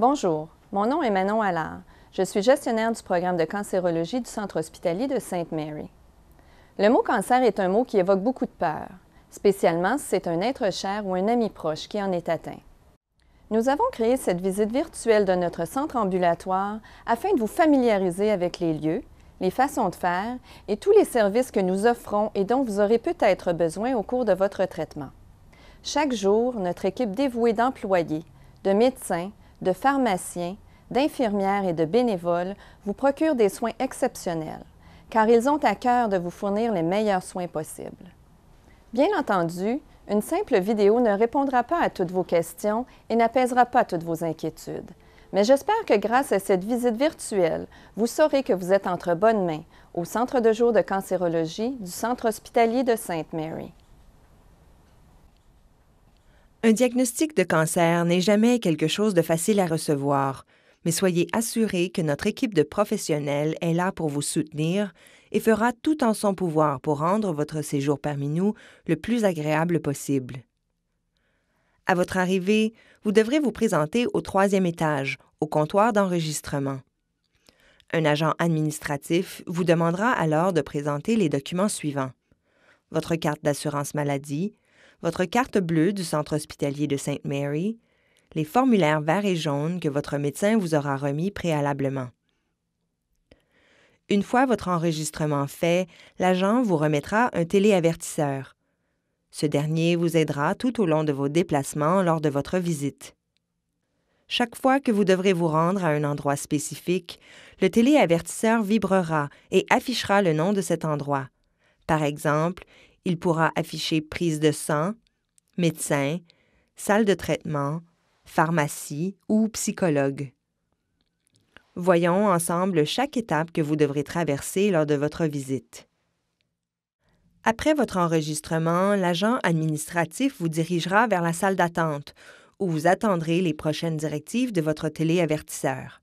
Bonjour, mon nom est Manon Allard. Je suis gestionnaire du programme de cancérologie du Centre hospitalier de Sainte-Marie. Le mot cancer est un mot qui évoque beaucoup de peur, spécialement si c'est un être cher ou un ami proche qui en est atteint. Nous avons créé cette visite virtuelle de notre centre ambulatoire afin de vous familiariser avec les lieux, les façons de faire et tous les services que nous offrons et dont vous aurez peut-être besoin au cours de votre traitement. Chaque jour, notre équipe dévouée d'employés, de médecins, de pharmaciens, d'infirmières et de bénévoles vous procurent des soins exceptionnels, car ils ont à cœur de vous fournir les meilleurs soins possibles. Bien entendu, une simple vidéo ne répondra pas à toutes vos questions et n'apaisera pas toutes vos inquiétudes. Mais j'espère que grâce à cette visite virtuelle, vous saurez que vous êtes entre bonnes mains au Centre de jour de cancérologie du Centre hospitalier de Sainte-Marie. Un diagnostic de cancer n'est jamais quelque chose de facile à recevoir, mais soyez assurés que notre équipe de professionnels est là pour vous soutenir et fera tout en son pouvoir pour rendre votre séjour parmi nous le plus agréable possible. À votre arrivée, vous devrez vous présenter au troisième étage, au comptoir d'enregistrement. Un agent administratif vous demandera alors de présenter les documents suivants votre carte d'assurance maladie, votre carte bleue du centre hospitalier de Sainte Mary, les formulaires verts et jaunes que votre médecin vous aura remis préalablement. Une fois votre enregistrement fait, l'agent vous remettra un téléavertisseur. Ce dernier vous aidera tout au long de vos déplacements lors de votre visite. Chaque fois que vous devrez vous rendre à un endroit spécifique, le téléavertisseur vibrera et affichera le nom de cet endroit. Par exemple, il pourra afficher prise de sang, médecin, salle de traitement, pharmacie ou psychologue. Voyons ensemble chaque étape que vous devrez traverser lors de votre visite. Après votre enregistrement, l'agent administratif vous dirigera vers la salle d'attente, où vous attendrez les prochaines directives de votre téléavertisseur.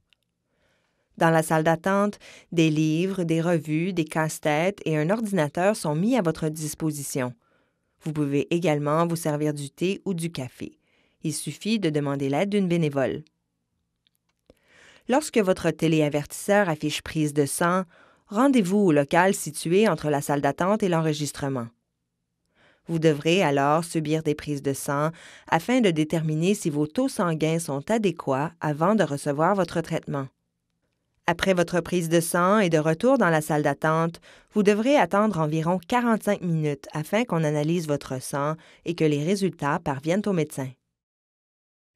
Dans la salle d'attente, des livres, des revues, des casse-têtes et un ordinateur sont mis à votre disposition. Vous pouvez également vous servir du thé ou du café. Il suffit de demander l'aide d'une bénévole. Lorsque votre téléavertisseur affiche prise de sang, rendez-vous au local situé entre la salle d'attente et l'enregistrement. Vous devrez alors subir des prises de sang afin de déterminer si vos taux sanguins sont adéquats avant de recevoir votre traitement. Après votre prise de sang et de retour dans la salle d'attente, vous devrez attendre environ 45 minutes afin qu'on analyse votre sang et que les résultats parviennent au médecin.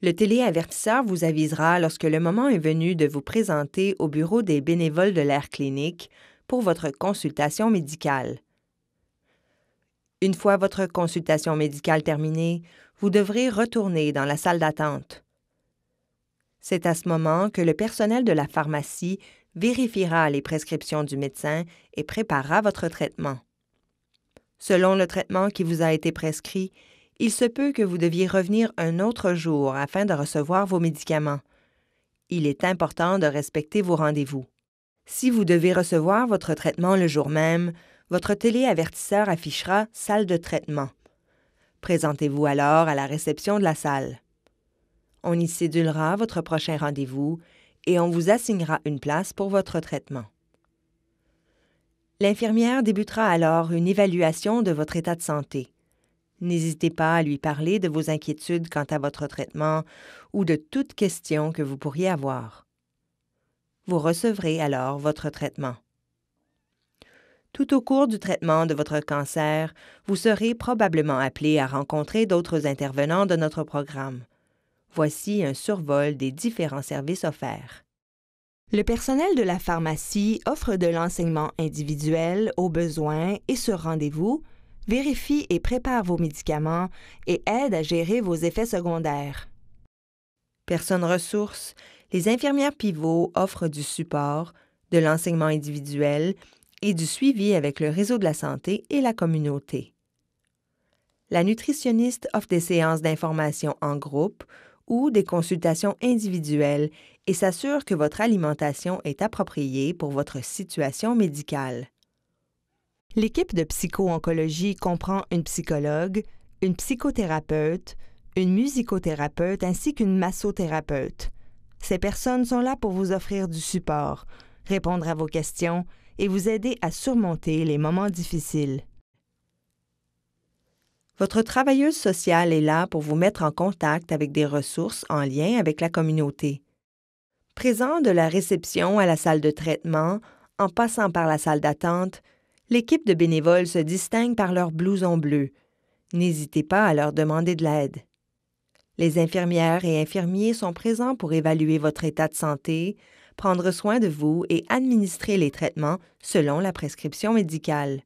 Le téléavertisseur vous avisera lorsque le moment est venu de vous présenter au bureau des bénévoles de l'air clinique pour votre consultation médicale. Une fois votre consultation médicale terminée, vous devrez retourner dans la salle d'attente. C'est à ce moment que le personnel de la pharmacie vérifiera les prescriptions du médecin et préparera votre traitement. Selon le traitement qui vous a été prescrit, il se peut que vous deviez revenir un autre jour afin de recevoir vos médicaments. Il est important de respecter vos rendez-vous. Si vous devez recevoir votre traitement le jour même, votre téléavertisseur affichera Salle de traitement. Présentez-vous alors à la réception de la salle on y cédulera votre prochain rendez-vous et on vous assignera une place pour votre traitement. L'infirmière débutera alors une évaluation de votre état de santé. N'hésitez pas à lui parler de vos inquiétudes quant à votre traitement ou de toute question que vous pourriez avoir. Vous recevrez alors votre traitement. Tout au cours du traitement de votre cancer, vous serez probablement appelé à rencontrer d'autres intervenants de notre programme, Voici un survol des différents services offerts. Le personnel de la pharmacie offre de l'enseignement individuel aux besoins et sur rendez-vous, vérifie et prépare vos médicaments et aide à gérer vos effets secondaires. Personnes ressources, les infirmières pivots offrent du support, de l'enseignement individuel et du suivi avec le réseau de la santé et la communauté. La nutritionniste offre des séances d'information en groupe ou des consultations individuelles et s'assure que votre alimentation est appropriée pour votre situation médicale. L'équipe de psycho-oncologie comprend une psychologue, une psychothérapeute, une musicothérapeute ainsi qu'une massothérapeute. Ces personnes sont là pour vous offrir du support, répondre à vos questions et vous aider à surmonter les moments difficiles. Votre travailleuse sociale est là pour vous mettre en contact avec des ressources en lien avec la communauté. Présent de la réception à la salle de traitement, en passant par la salle d'attente, l'équipe de bénévoles se distingue par leur blouson bleu. N'hésitez pas à leur demander de l'aide. Les infirmières et infirmiers sont présents pour évaluer votre état de santé, prendre soin de vous et administrer les traitements selon la prescription médicale.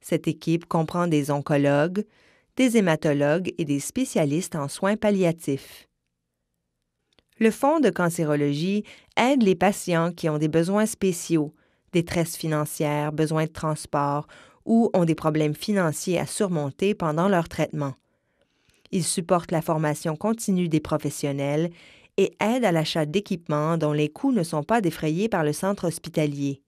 Cette équipe comprend des oncologues, des hématologues et des spécialistes en soins palliatifs. Le Fonds de cancérologie aide les patients qui ont des besoins spéciaux, détresse financière, besoins de transport ou ont des problèmes financiers à surmonter pendant leur traitement. Il supporte la formation continue des professionnels et aide à l'achat d'équipements dont les coûts ne sont pas défrayés par le centre hospitalier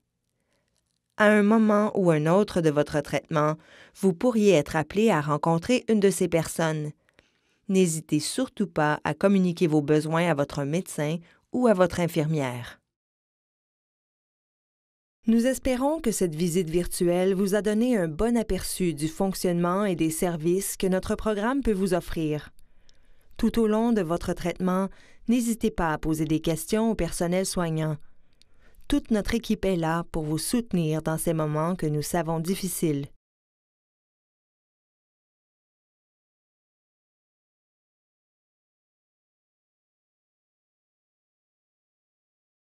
à un moment ou un autre de votre traitement, vous pourriez être appelé à rencontrer une de ces personnes. N'hésitez surtout pas à communiquer vos besoins à votre médecin ou à votre infirmière. Nous espérons que cette visite virtuelle vous a donné un bon aperçu du fonctionnement et des services que notre programme peut vous offrir. Tout au long de votre traitement, n'hésitez pas à poser des questions au personnel soignant. Toute notre équipe est là pour vous soutenir dans ces moments que nous savons difficiles.